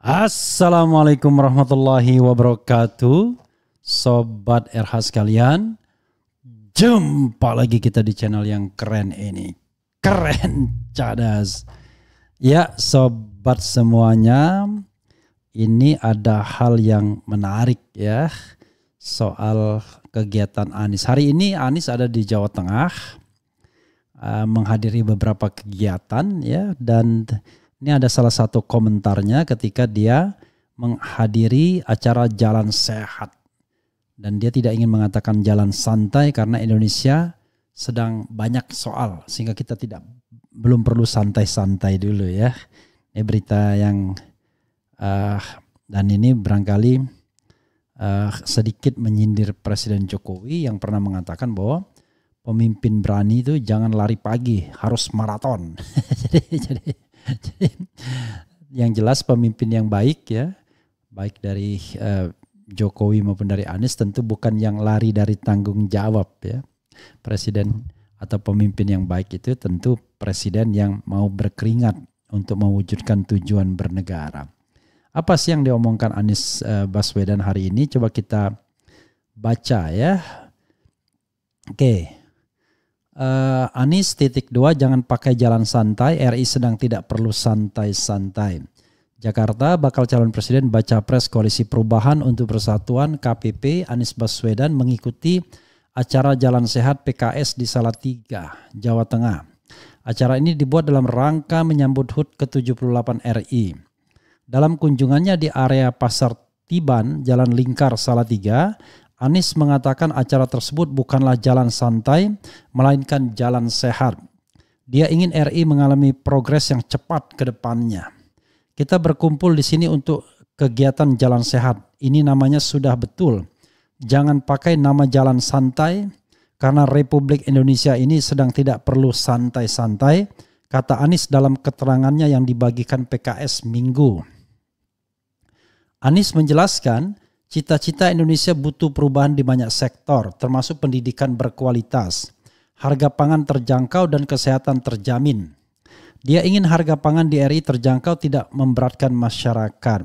Assalamualaikum warahmatullahi wabarakatuh Sobat RH sekalian Jumpa lagi kita di channel yang keren ini Keren cadas Ya sobat semuanya Ini ada hal yang menarik ya Soal kegiatan Anis Hari ini Anis ada di Jawa Tengah eh, Menghadiri beberapa kegiatan ya Dan ini ada salah satu komentarnya ketika dia menghadiri acara jalan sehat. Dan dia tidak ingin mengatakan jalan santai karena Indonesia sedang banyak soal sehingga kita tidak belum perlu santai-santai dulu ya. Ini berita yang uh, dan ini barangkali uh, sedikit menyindir Presiden Jokowi yang pernah mengatakan bahwa pemimpin berani itu jangan lari pagi, harus maraton. jadi jadi yang jelas pemimpin yang baik ya, baik dari uh, Jokowi maupun dari Anies tentu bukan yang lari dari tanggung jawab ya. Presiden atau pemimpin yang baik itu tentu presiden yang mau berkeringat untuk mewujudkan tujuan bernegara. Apa sih yang diomongkan Anies uh, Baswedan hari ini? Coba kita baca ya. Oke. Okay. Uh, eh, Anies titik dua jangan pakai jalan santai. RI sedang tidak perlu santai-santai. Jakarta bakal calon presiden baca pres koalisi perubahan untuk persatuan KPP Anies Baswedan mengikuti acara Jalan Sehat PKS di Salatiga, Jawa Tengah. Acara ini dibuat dalam rangka menyambut HUT ke-78 RI. Dalam kunjungannya di area Pasar Tiban, Jalan Lingkar Salatiga, Anies mengatakan acara tersebut bukanlah jalan santai, melainkan jalan sehat. Dia ingin RI mengalami progres yang cepat ke depannya. Kita berkumpul di sini untuk kegiatan jalan sehat. Ini namanya sudah betul. Jangan pakai nama jalan santai, karena Republik Indonesia ini sedang tidak perlu santai-santai, kata Anies dalam keterangannya yang dibagikan PKS Minggu. Anies menjelaskan, Cita-cita Indonesia butuh perubahan di banyak sektor, termasuk pendidikan berkualitas, harga pangan terjangkau dan kesehatan terjamin. Dia ingin harga pangan di RI terjangkau tidak memberatkan masyarakat.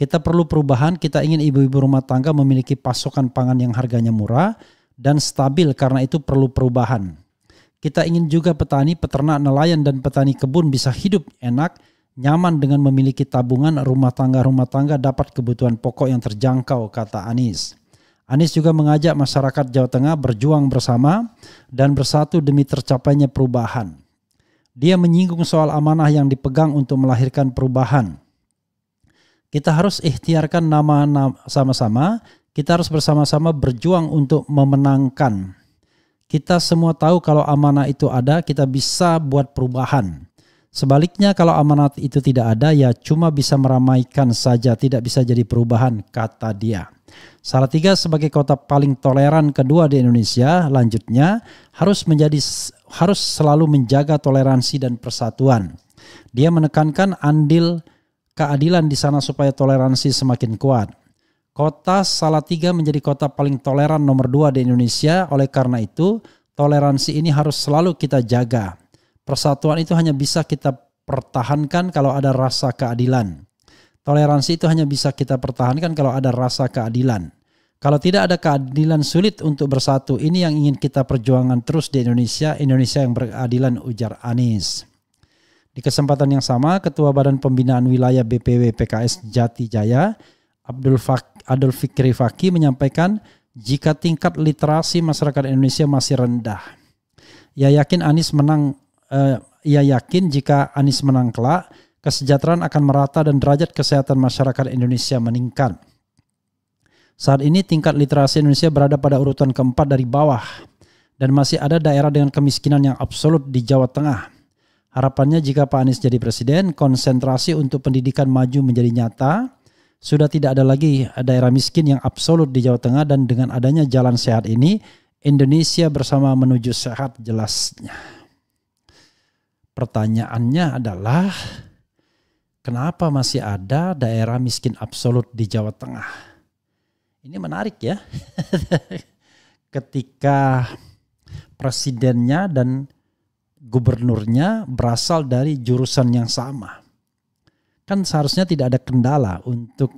Kita perlu perubahan, kita ingin ibu-ibu rumah tangga memiliki pasokan pangan yang harganya murah dan stabil karena itu perlu perubahan. Kita ingin juga petani, peternak, nelayan, dan petani kebun bisa hidup enak nyaman dengan memiliki tabungan rumah tangga-rumah tangga dapat kebutuhan pokok yang terjangkau, kata Anies. Anies juga mengajak masyarakat Jawa Tengah berjuang bersama dan bersatu demi tercapainya perubahan. Dia menyinggung soal amanah yang dipegang untuk melahirkan perubahan. Kita harus ikhtiarkan nama sama-sama, kita harus bersama-sama berjuang untuk memenangkan. Kita semua tahu kalau amanah itu ada, kita bisa buat perubahan. Sebaliknya kalau amanat itu tidak ada ya cuma bisa meramaikan saja tidak bisa jadi perubahan kata dia. Salatiga sebagai kota paling toleran kedua di Indonesia lanjutnya harus menjadi harus selalu menjaga toleransi dan persatuan. Dia menekankan andil keadilan di sana supaya toleransi semakin kuat. Kota Salatiga menjadi kota paling toleran nomor dua di Indonesia oleh karena itu toleransi ini harus selalu kita jaga Persatuan itu hanya bisa kita pertahankan kalau ada rasa keadilan. Toleransi itu hanya bisa kita pertahankan kalau ada rasa keadilan. Kalau tidak ada keadilan sulit untuk bersatu. Ini yang ingin kita perjuangkan terus di Indonesia, Indonesia yang berkeadilan ujar Anies. Di kesempatan yang sama, Ketua Badan Pembinaan Wilayah BPW PKS Jati Jaya, Abdul Fak Abdul Fikri Faki menyampaikan jika tingkat literasi masyarakat Indonesia masih rendah. Ia ya yakin Anies menang uh, ia yakin jika Anies menang kelak, kesejahteraan akan merata dan derajat kesehatan masyarakat Indonesia meningkat. Saat ini tingkat literasi Indonesia berada pada urutan keempat dari bawah dan masih ada daerah dengan kemiskinan yang absolut di Jawa Tengah. Harapannya jika Pak Anies jadi presiden, konsentrasi untuk pendidikan maju menjadi nyata. Sudah tidak ada lagi daerah miskin yang absolut di Jawa Tengah dan dengan adanya jalan sehat ini, Indonesia bersama menuju sehat jelasnya. Pertanyaannya adalah kenapa masih ada daerah miskin absolut di Jawa Tengah? Ini menarik ya. Ketika presidennya dan gubernurnya berasal dari jurusan yang sama. Kan seharusnya tidak ada kendala untuk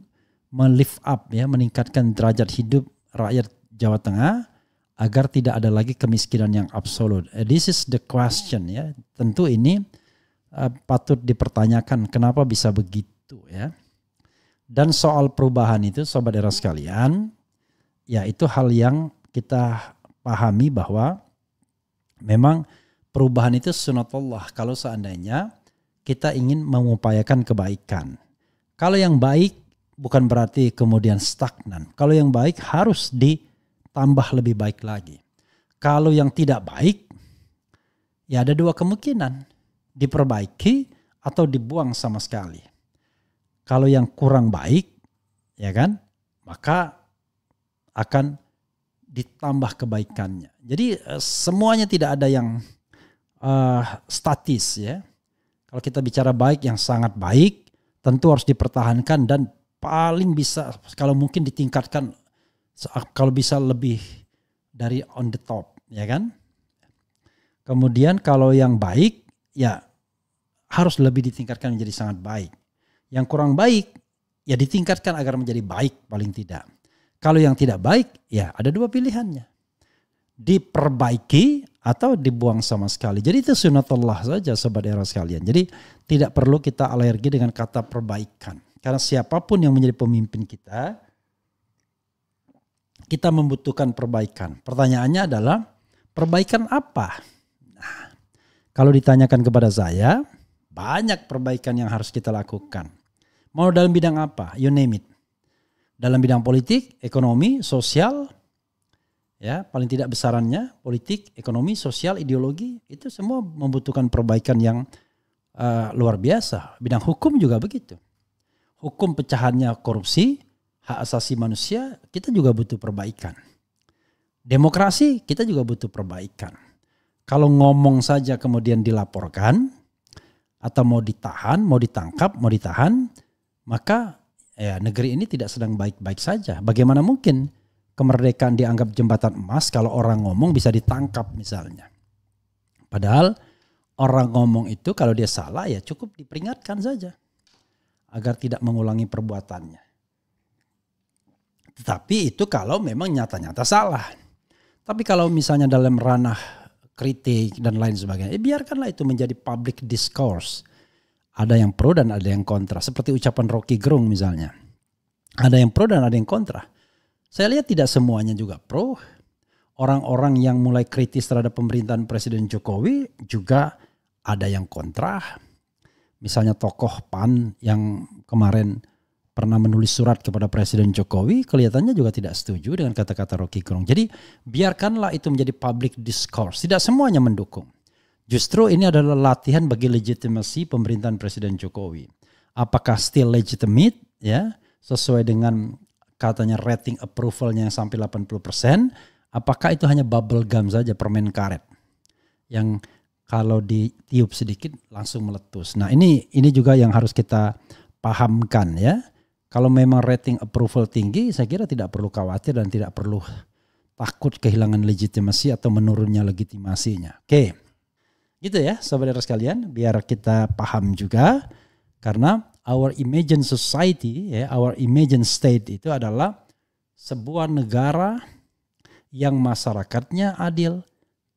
melift up ya, meningkatkan derajat hidup rakyat Jawa Tengah agar tidak ada lagi kemiskinan yang absolut. Eh, this is the question ya. Tentu ini uh, patut dipertanyakan kenapa bisa begitu ya. Dan soal perubahan itu sobat era sekalian, ya itu hal yang kita pahami bahwa memang perubahan itu sunatullah kalau seandainya kita ingin mengupayakan kebaikan. Kalau yang baik bukan berarti kemudian stagnan. Kalau yang baik harus di tambah lebih baik lagi. Kalau yang tidak baik, ya ada dua kemungkinan. Diperbaiki atau dibuang sama sekali. Kalau yang kurang baik, ya kan, maka akan ditambah kebaikannya. Jadi eh, semuanya tidak ada yang uh, statis ya. Kalau kita bicara baik yang sangat baik, tentu harus dipertahankan dan paling bisa kalau mungkin ditingkatkan So, kalau bisa lebih dari on the top, ya kan? Kemudian kalau yang baik, ya harus lebih ditingkatkan menjadi sangat baik. Yang kurang baik, ya ditingkatkan agar menjadi baik paling tidak. Kalau yang tidak baik, ya ada dua pilihannya. Diperbaiki atau dibuang sama sekali. Jadi itu sunatullah saja sobat era sekalian. Jadi tidak perlu kita alergi dengan kata perbaikan. Karena siapapun yang menjadi pemimpin kita, kita membutuhkan perbaikan. Pertanyaannya adalah perbaikan apa? Nah, kalau ditanyakan kepada saya, banyak perbaikan yang harus kita lakukan. Mau dalam bidang apa? You name it. Dalam bidang politik, ekonomi, sosial, ya paling tidak besarannya politik, ekonomi, sosial, ideologi itu semua membutuhkan perbaikan yang uh, luar biasa. Bidang hukum juga begitu. Hukum pecahannya korupsi, hak asasi manusia, kita juga butuh perbaikan. Demokrasi, kita juga butuh perbaikan. Kalau ngomong saja kemudian dilaporkan, atau mau ditahan, mau ditangkap, mau ditahan, maka ya negeri ini tidak sedang baik-baik saja. Bagaimana mungkin kemerdekaan dianggap jembatan emas kalau orang ngomong bisa ditangkap misalnya. Padahal orang ngomong itu kalau dia salah ya cukup diperingatkan saja agar tidak mengulangi perbuatannya. Tetapi itu kalau memang nyata-nyata salah. Tapi kalau misalnya dalam ranah kritik dan lain sebagainya, eh, biarkanlah itu menjadi public discourse. Ada yang pro dan ada yang kontra. Seperti ucapan Rocky Gerung misalnya. Ada yang pro dan ada yang kontra. Saya lihat tidak semuanya juga pro. Orang-orang yang mulai kritis terhadap pemerintahan Presiden Jokowi juga ada yang kontra. Misalnya tokoh PAN yang kemarin pernah menulis surat kepada Presiden Jokowi kelihatannya juga tidak setuju dengan kata-kata Rocky Gerung. Jadi biarkanlah itu menjadi public discourse. Tidak semuanya mendukung. Justru ini adalah latihan bagi legitimasi pemerintahan Presiden Jokowi. Apakah still legitimate ya sesuai dengan katanya rating approvalnya yang sampai 80%, apakah itu hanya bubble gum saja permen karet yang kalau ditiup sedikit langsung meletus. Nah, ini ini juga yang harus kita pahamkan ya kalau memang rating approval tinggi, saya kira tidak perlu khawatir dan tidak perlu takut kehilangan legitimasi atau menurunnya legitimasinya. Oke. Gitu ya, saudara sekalian, biar kita paham juga karena our imagined society, ya, our imagined state itu adalah sebuah negara yang masyarakatnya adil,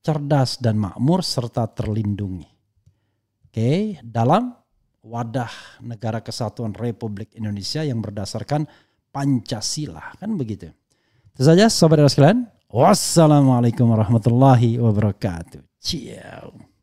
cerdas dan makmur serta terlindungi. Oke, dalam wadah negara kesatuan Republik Indonesia yang berdasarkan Pancasila kan begitu. Itu saja sobat sekalian. Wassalamualaikum warahmatullahi wabarakatuh. Ciao.